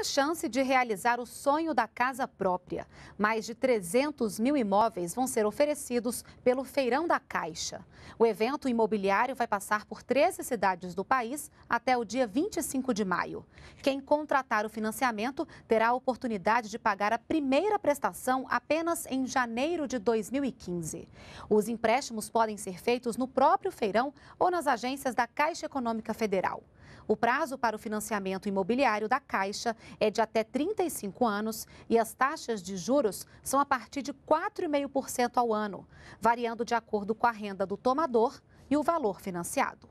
a chance de realizar o sonho da casa própria. Mais de 300 mil imóveis vão ser oferecidos pelo Feirão da Caixa. O evento imobiliário vai passar por 13 cidades do país até o dia 25 de maio. Quem contratar o financiamento terá a oportunidade de pagar a primeira prestação apenas em janeiro de 2015. Os empréstimos podem ser feitos no próprio feirão ou nas agências da Caixa Econômica Federal. O prazo para o financiamento imobiliário da Caixa é de até 35 anos e as taxas de juros são a partir de 4,5% ao ano, variando de acordo com a renda do tomador e o valor financiado.